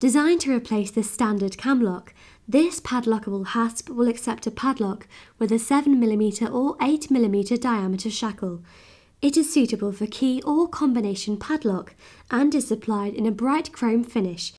Designed to replace the standard cam lock, this padlockable hasp will accept a padlock with a 7mm or 8mm diameter shackle. It is suitable for key or combination padlock and is supplied in a bright chrome finish